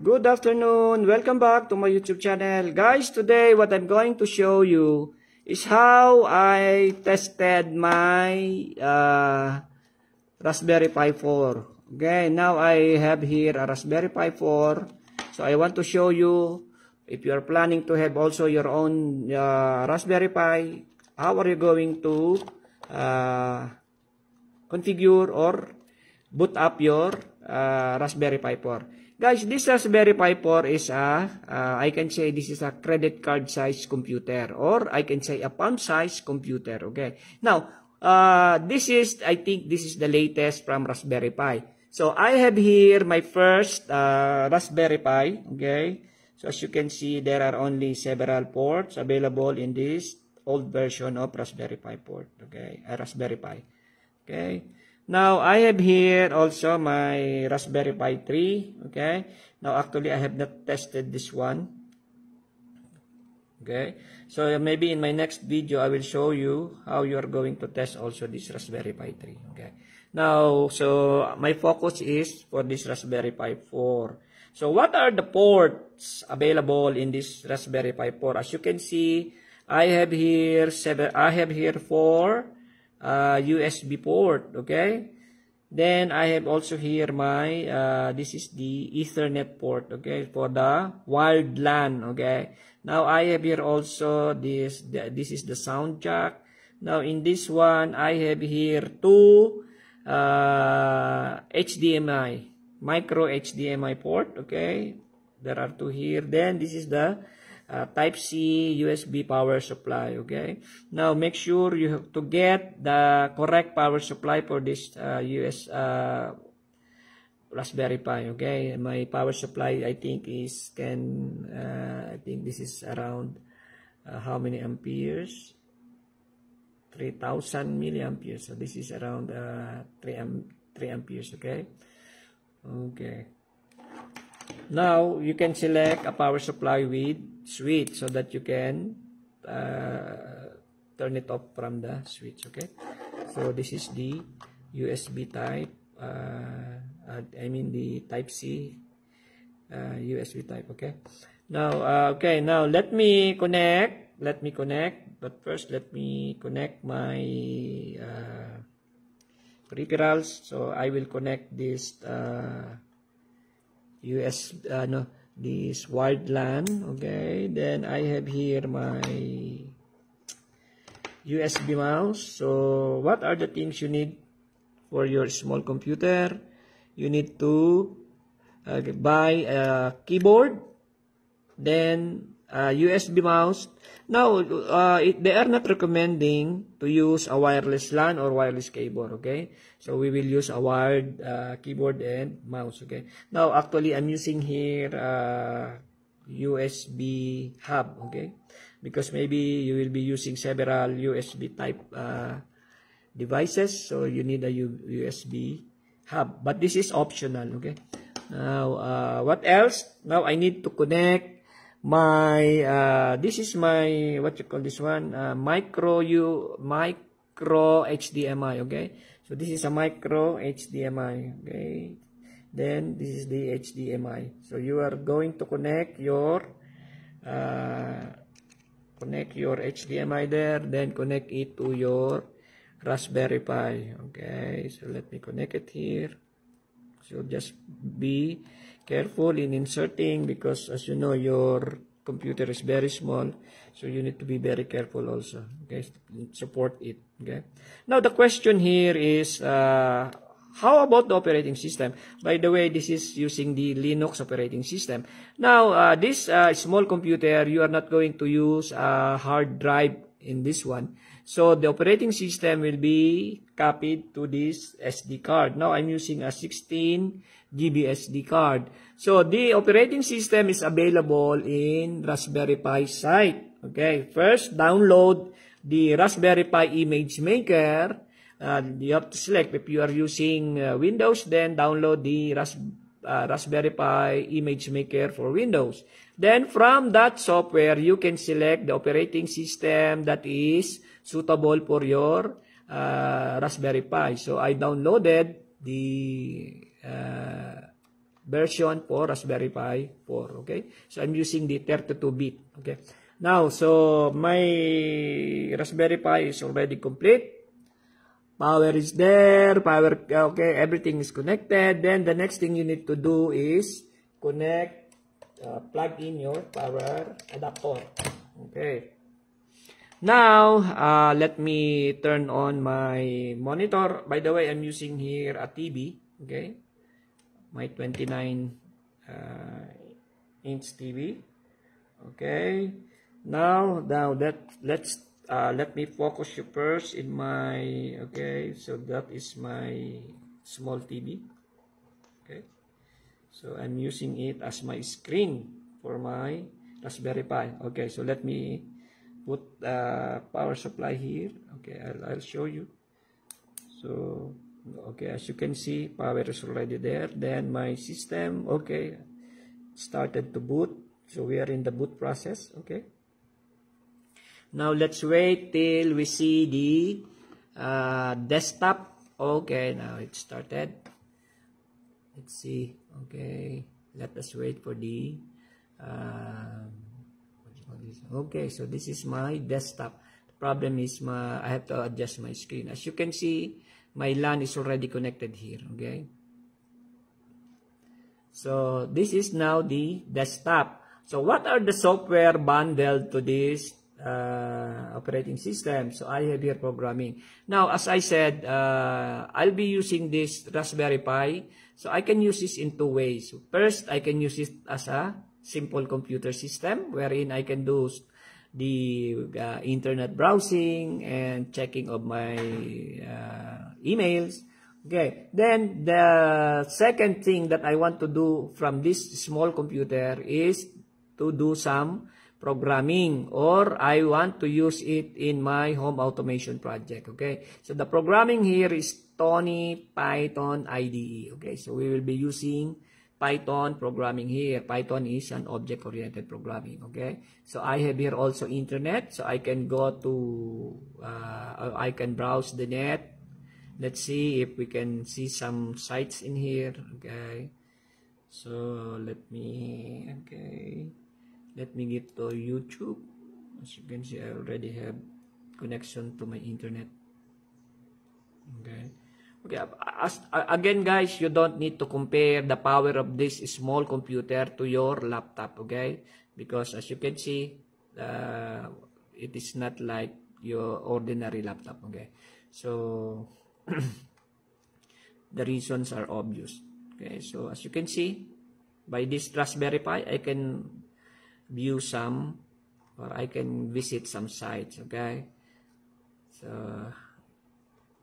Good afternoon. Welcome back to my YouTube channel. Guys, today what I'm going to show you is how I tested my uh, Raspberry Pi 4. Okay, now I have here a Raspberry Pi 4. So I want to show you if you are planning to have also your own uh, Raspberry Pi, how are you going to uh, configure or boot up your uh, Raspberry Pi 4. Guys, this Raspberry Pi 4 is a, uh, I can say this is a credit card size computer or I can say a palm size computer, okay? Now, uh, this is, I think this is the latest from Raspberry Pi. So, I have here my first uh, Raspberry Pi, okay? So, as you can see, there are only several ports available in this old version of Raspberry Pi port, okay? Uh, Raspberry Pi, okay? Now, I have here also my Raspberry Pi 3. Okay. Now, actually, I have not tested this one. Okay. So, maybe in my next video, I will show you how you are going to test also this Raspberry Pi 3. Okay. Now, so my focus is for this Raspberry Pi 4. So, what are the ports available in this Raspberry Pi 4? As you can see, I have here seven. I have here four uh, USB port. Okay. Then I have also here my, uh, this is the Ethernet port, okay, for the wired LAN, okay. Now I have here also this, this is the sound jack. Now in this one, I have here two uh, HDMI, micro HDMI port, okay. There are two here. Then this is the uh, type C USB power supply okay now make sure you have to get the correct power supply for this uh, US uh, Raspberry Pi okay my power supply I think is can uh, I think this is around uh, how many amperes 3000 milliamperes so this is around uh, 3 amp 3 amperes okay okay Now, you can select a power supply with switch so that you can uh, turn it off from the switch, okay? So, this is the USB type, uh, I mean the type C USB uh, type, okay? Now, okay, now let me connect, let me connect, but first let me connect my peripherals. So, I will connect this uh, US, ano no, this WireLAN. Okay, then I have here my USB mouse. So, what are the things you need for your small computer? You need to uh, buy a keyboard, then uh, USB mouse. Now, uh, it, they are not recommending to use a wireless LAN or wireless keyboard, okay? So, we will use a wired uh, keyboard and mouse, okay? Now, actually, I'm using here uh, USB hub, okay? Because maybe you will be using several USB type uh, devices, so you need a U USB hub. But this is optional, okay? Now, uh, what else? Now, I need to connect my uh, this is my what you call this one uh, micro u micro HDMI okay so this is a micro HDMI okay then this is the HDMI so you are going to connect your uh, connect your HDMI there then connect it to your Raspberry Pi okay so let me connect it here so just be careful in inserting because as you know your computer is very small so you need to be very careful also okay support it okay now the question here is uh, how about the operating system by the way this is using the linux operating system now uh, this uh, small computer you are not going to use a hard drive in this one So the operating system will be copied to this SD card. Now I'm using a 16 GB SD card. So the operating system is available in Raspberry Pi site. Okay, first download the Raspberry Pi Image Maker. you have to select if you are using uh, Windows, then download the Raspberry uh, Raspberry Pi Image Maker for Windows. Then from that software, you can select the operating system that is suitable for your uh, Raspberry Pi. So I downloaded the uh, version for Raspberry Pi 4. Okay, so I'm using the 32-bit. Okay, now so my Raspberry Pi is already complete. power is there, power, okay, everything is connected. Then the next thing you need to do is connect, uh, plug in your power adapter. Okay. Now, uh, let me turn on my monitor. By the way, I'm using here a TV, okay? My 29 uh, inch TV. Okay. Now, now that let's uh, let me focus you first in my okay so that is my small TV okay so I'm using it as my screen for my Raspberry Pi okay so let me put the uh, power supply here okay I'll, I'll show you so okay as you can see power is already there then my system okay started to boot so we are in the boot process okay now, let's wait till we see the uh, desktop. Okay, now it started. Let's see. Okay, let us wait for the... Uh, okay, so this is my desktop. The problem is my, I have to adjust my screen. As you can see, my LAN is already connected here. Okay. So this is now the desktop. So what are the software bundled to this uh, operating system. So I have here programming. Now, as I said, uh, I'll be using this Raspberry Pi. So I can use this in two ways. First, I can use it as a simple computer system wherein I can do the uh, internet browsing and checking of my uh, emails. Okay, then the second thing that I want to do from this small computer is to do some programming or I want to use it in my home automation project. Okay, so the programming here is Tony Python IDE. Okay, so we will be using Python programming here. Python is an object-oriented programming. Okay, so I have here also internet, so I can go to, uh, I can browse the net. Let's see if we can see some sites in here. Okay, so let me, okay. let me get to YouTube as you can see I already have connection to my internet okay okay as, again guys you don't need to compare the power of this small computer to your laptop okay because as you can see uh, it is not like your ordinary laptop okay so the reasons are obvious okay so as you can see by this raspberry pi i can view some or I can visit some sites okay so,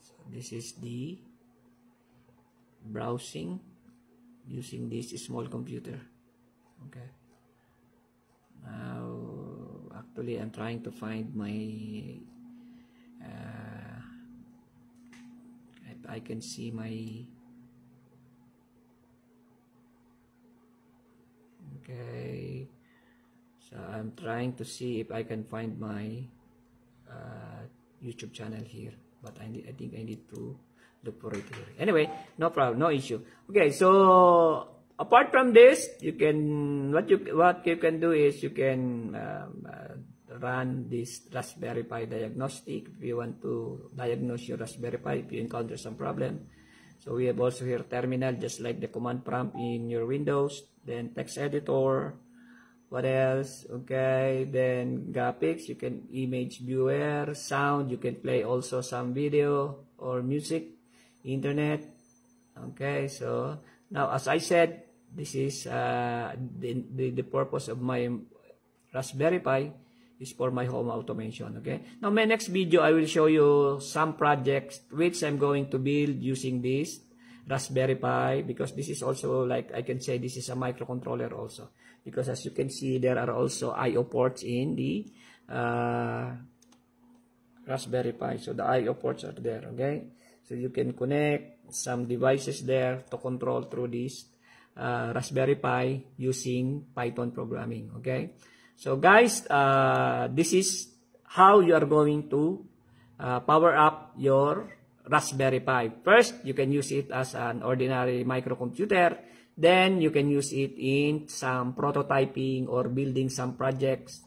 so this is the browsing using this small computer okay now actually I'm trying to find my uh, I, I can see my okay So I'm trying to see if I can find my uh, YouTube channel here. But I, need, I think I need to look for it here. Anyway, no problem, no issue. Okay, so apart from this, you can what you what you can do is you can um, uh, run this Raspberry Pi diagnostic if you want to diagnose your Raspberry Pi if you encounter some problem. So we have also here terminal just like the command prompt in your Windows, then text editor, What else? Okay, then graphics, you can image viewer, sound, you can play also some video or music, internet. Okay, so now as I said, this is uh, the, the, the purpose of my Raspberry Pi is for my home automation. Okay, now my next video, I will show you some projects which I'm going to build using this Raspberry Pi because this is also like I can say this is a microcontroller also because as you can see there are also I.O. ports in the uh, Raspberry Pi. So the I.O. ports are there, okay? So you can connect some devices there to control through this uh, Raspberry Pi using Python programming, okay? So guys, uh, this is how you are going to uh, power up your Raspberry Pi. First, you can use it as an ordinary microcomputer. Then, you can use it in some prototyping or building some projects.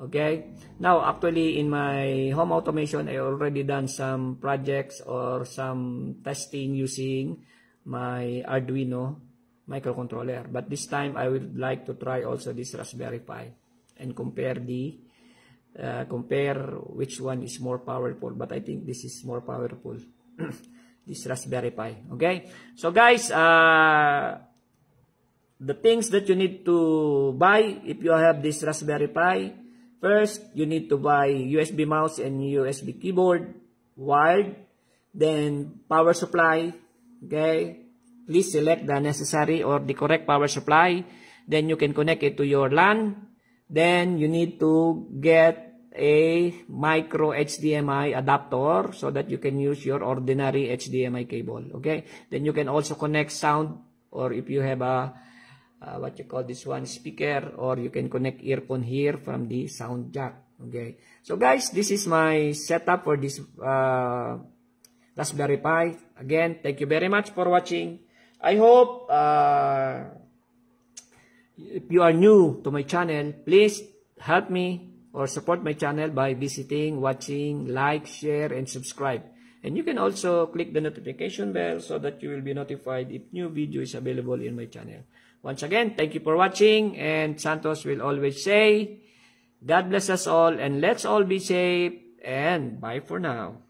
Okay? Now, actually, in my home automation, I already done some projects or some testing using my Arduino microcontroller. But this time, I would like to try also this Raspberry Pi and compare the Uh, compare which one is more powerful but I think this is more powerful this Raspberry Pi okay so guys uh, the things that you need to buy if you have this Raspberry Pi first you need to buy USB mouse and USB keyboard wired then power supply okay please select the necessary or the correct power supply then you can connect it to your LAN then you need to get a micro HDMI adapter so that you can use your ordinary HDMI cable. Okay. Then you can also connect sound or if you have a uh, what you call this one speaker or you can connect earphone here from the sound jack okay so guys this is my setup for this uh, raspberry pi again thank you very much for watching i hope uh, if you are new to my channel please help me or support my channel by visiting, watching, like, share, and subscribe. And you can also click the notification bell so that you will be notified if new video is available in my channel. Once again, thank you for watching and Santos will always say, God bless us all and let's all be safe and bye for now.